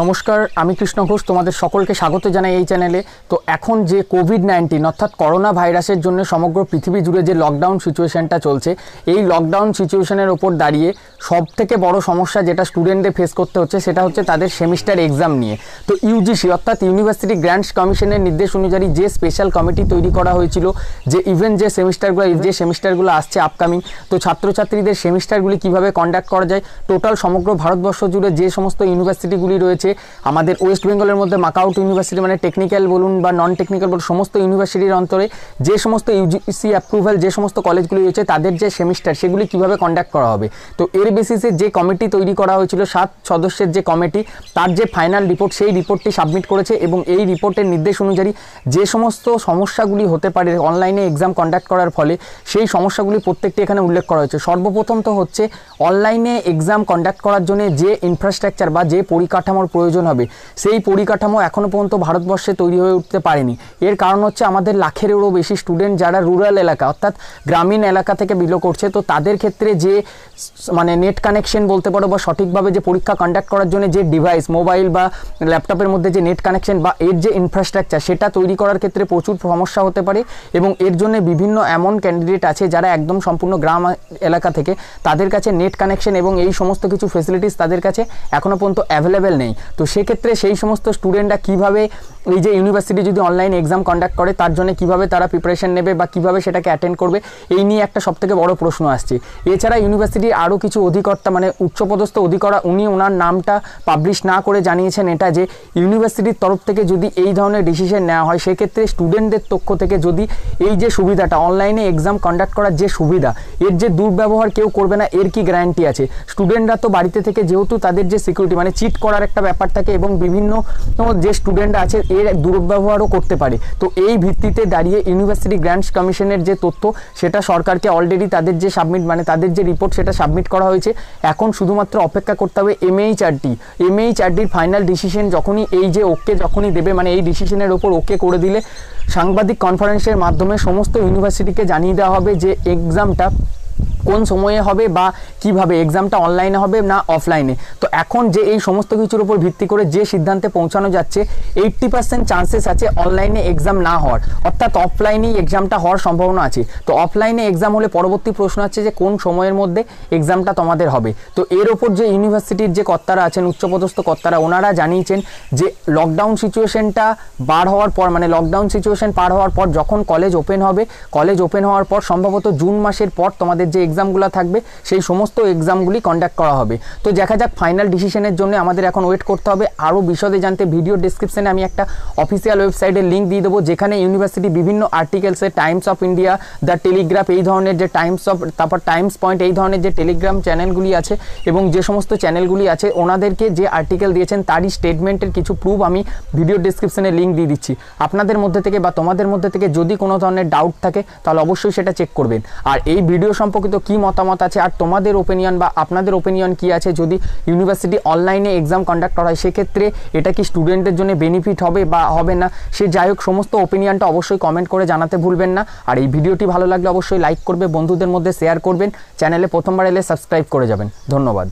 নমস্কার আমি কৃষ্ণ ঘোষ তোমাদের সকলকে স্বাগত জানাই এই চ্যানেলে তো এখন যে কোভিড নাইন্টিন অর্থাৎ করোনা ভাইরাসের জন্য সমগ্র পৃথিবী জুড়ে যে লকডাউন সিচুয়েশানটা চলছে এই লকডাউন সিচুয়েশানের ওপর দাঁড়িয়ে সব থেকে বড় সমস্যা যেটা স্টুডেন্টদের ফেস করতে হচ্ছে সেটা হচ্ছে তাদের সেমিস্টার এক্সাম নিয়ে তো ইউজিসি অর্থাৎ ইউনিভার্সিটি গ্র্যান্টস কমিশনের নির্দেশ অনুযায়ী যে স্পেশাল কমিটি তৈরি করা হয়েছিল যে ইভেন্ট যে সেমিস্টারগুলো যে সেমিস্টারগুলো আসছে আপকামিং তো ছাত্রছাত্রীদের সেমিস্টারগুলি কিভাবে কন্ডাক্ট করা যায় টোটাল সমগ্র ভারতবর্ষ জুড়ে যে সমস্ত ইউনিভার্সিটিগুলি রয়েছে আছে আমাদের ওয়েস্ট বেঙ্গলের মধ্যে মাকাউট ইউনিভার্সিটি মানে টেকনিক্যাল বলুন বা নন টেকনিক্যাল বলুন সমস্ত ইউনিভার্সিটির অন্তরে যে সমস্ত ইউজিসি অ্যাপ্রুভাল যে সমস্ত কলেজগুলি রয়েছে তাদের যে সেমিস্টার সেগুলি কীভাবে কন্ডাক্ট করা হবে তো এর বেসিসে যে কমিটি তৈরি করা হয়েছিল সাত সদস্যের যে কমিটি তার যে ফাইনাল রিপোর্ট সেই রিপোর্টটি সাবমিট করেছে এবং এই রিপোর্টের নির্দেশ অনুযায়ী যে সমস্ত সমস্যাগুলি হতে পারে অনলাইনে এক্সাম কন্ডাক্ট করার ফলে সেই সমস্যাগুলি প্রত্যেকটি এখানে উল্লেখ করা হয়েছে সর্বপ্রথম তো হচ্ছে অনলাইনে এক্সাম কন্ডাক্ট করার জন্য যে ইনফ্রাস্ট্রাকচার বা যে পরিকাঠামোর প্রয়োজন হবে সেই পরিকাঠামো এখনও পর্যন্ত ভারতবর্ষে তৈরি হয়ে উঠতে পারেনি এর কারণ হচ্ছে আমাদের লাখেরও বেশি স্টুডেন্ট যারা রুরাল এলাকা অর্থাৎ গ্রামীণ এলাকা থেকে বিলো করছে তো তাদের ক্ষেত্রে যে মানে নেট কানেকশন বলতে পারো বা সঠিকভাবে যে পরীক্ষা কন্ডাক্ট করার জন্য যে ডিভাইস মোবাইল বা ল্যাপটপের মধ্যে যে নেট কানেকশন বা এর যে ইনফ্রাস্ট্রাকচার সেটা তৈরি করার ক্ষেত্রে প্রচুর সমস্যা হতে পারে এবং এর জন্য বিভিন্ন এমন ক্যান্ডিডেট আছে যারা একদম সম্পূর্ণ গ্রাম এলাকা থেকে তাদের কাছে নেট কানেকশন এবং এই সমস্ত কিছু ফেসিলিটিস তাদের কাছে এখনও পর্যন্ত অ্যাভেলেবেল নেই তো সেক্ষেত্রে সেই সমস্ত স্টুডেন্টরা কিভাবে এই যে ইউনিভার্সিটি যদি অনলাইন এক্সাম কন্ডাক্ট করে তার জন্য কিভাবে তারা প্রিপারেশন নেবে বা কিভাবে সেটাকে অ্যাটেন্ড করবে এই নিয়ে একটা সবথেকে বড় প্রশ্ন আসছে এছাড়া ইউনিভার্সিটির আরও কিছু অধিকর্তা মানে উচ্চপদস্থ অধিকরা উনি ওনার নামটা পাবলিশ না করে জানিয়েছেন এটা যে ইউনিভার্সিটির তরফ থেকে যদি এই ধরনের ডিসিশন নেওয়া হয় সেক্ষেত্রে স্টুডেন্টদের পক্ষ থেকে যদি এই যে সুবিধাটা অনলাইনে এক্সাম কন্ডাক্ট করার যে সুবিধা এর যে দুর্ব্যবহার কেউ করবে না এর কি গ্যারান্টি আছে স্টুডেন্টরা তো বাড়িতে থেকে যেহেতু তাদের যে সিকিউরিটি মানে চিট করার একটা ব্যাপার থাকে এবং বিভিন্ন যে স্টুডেন্টরা আছে এর দুর্ব্যবহারও করতে পারে তো এই ভিত্তিতে দাঁড়িয়ে ইউনিভার্সিটি গ্র্যান্টস কমিশনের যে তথ্য সেটা সরকারকে অলরেডি তাদের যে সাবমিট মানে তাদের যে রিপোর্ট সেটা সাবমিট করা হয়েছে এখন শুধুমাত্র অপেক্ষা করতে হবে এমএইচআরটি এমএইচআরটির ফাইনাল ডিসিশন যখনই এই যে ওকে যখনই দেবে মানে এই ডিসিশনের ওপর ওকে করে দিলে সাংবাদিক কনফারেন্সের মাধ্যমে সমস্ত ইউনিভার্সিটিকে জানিয়ে দেওয়া হবে যে এক্সামটা কোন সময়ে হবে বা কিভাবে এক্সামটা অনলাইনে হবে না অফলাইনে তো এখন যে এই সমস্ত কিছুর উপর ভিত্তি করে যে সিদ্ধান্তে পৌঁছানো যাচ্ছে এইট্টি পার্সেন্ট চান্সেস আছে অনলাইনে এক্সাম না হওয়ার অর্থাৎ অফলাইনেই এক্সামটা হওয়ার সম্ভাবনা আছে তো অফলাইনে এক্সাম হলে পরবর্তী প্রশ্ন আছে যে কোন সময়ের মধ্যে এক্সামটা তোমাদের হবে তো এর ওপর যে ইউনিভার্সিটির যে কর্তারা আছেন উচ্চপদস্থ কর্তারা ওনারা জানিয়েছেন যে লকডাউন সিচুয়েশনটা বার হওয়ার পর মানে লকডাউন সিচুয়েশন পার হওয়ার পর যখন কলেজ ওপেন হবে কলেজ ওপেন হওয়ার পর সম্ভবত জুন মাসের পর তোমাদের যে এক্সামগুলো থাকবে সেই সমস্ত এক্সামগুলি কন্ডাক্ট করা হবে তো দেখা যাক ফাইনাল ডিসিশনের জন্য আমাদের এখন ওয়েট করতে হবে আরও বিশদে জানতে ভিডিও ডিসক্রিপশানে আমি একটা অফিসিয়াল ওয়েবসাইটের লিঙ্ক দিয়ে দেবো যেখানে ইউনিভার্সিটি বিভিন্ন আর্টিকেলসে Times of India the Telegraph এই ধরনের যে টাইমস অফ তারপর টাইমস পয়েন্ট এই ধরনের যে টেলিগ্রাম চ্যানেলগুলি আছে এবং যে সমস্ত চ্যানেলগুলি আছে ওনাদেরকে যে আর্টিকেল দিয়েছেন তারই স্টেটমেন্টের কিছু প্রুফ আমি ভিডিও ডিসক্রিপশানে লিঙ্ক দিয়ে দিচ্ছি আপনাদের মধ্যে থেকে বা তোমাদের মধ্যে থেকে যদি কোনো ধরনের ডাউট থাকে তাহলে অবশ্যই সেটা চেক করবেন আর এই ভিডিও সম্পর্কিত কি মতামত আছে আর তোমাদের ওপিনিয়ন বা আপনাদের ওপিনিয়ন কি আছে যদি ইউনিভার্সিটি অনলাইনে এক্সাম কন্ডাক্ট করা হয় সেক্ষেত্রে এটা কি স্টুডেন্টদের জন্য বেনিফিট হবে বা হবে না সে যাই হোক সমস্ত ওপিনিয়নটা অবশ্যই কমেন্ট করে জানাতে ভুলবেন না আর এই ভিডিওটি ভালো লাগলে অবশ্যই লাইক করবে বন্ধুদের মধ্যে শেয়ার করবেন চ্যানেলে প্রথমবার এলে সাবস্ক্রাইব করে যাবেন ধন্যবাদ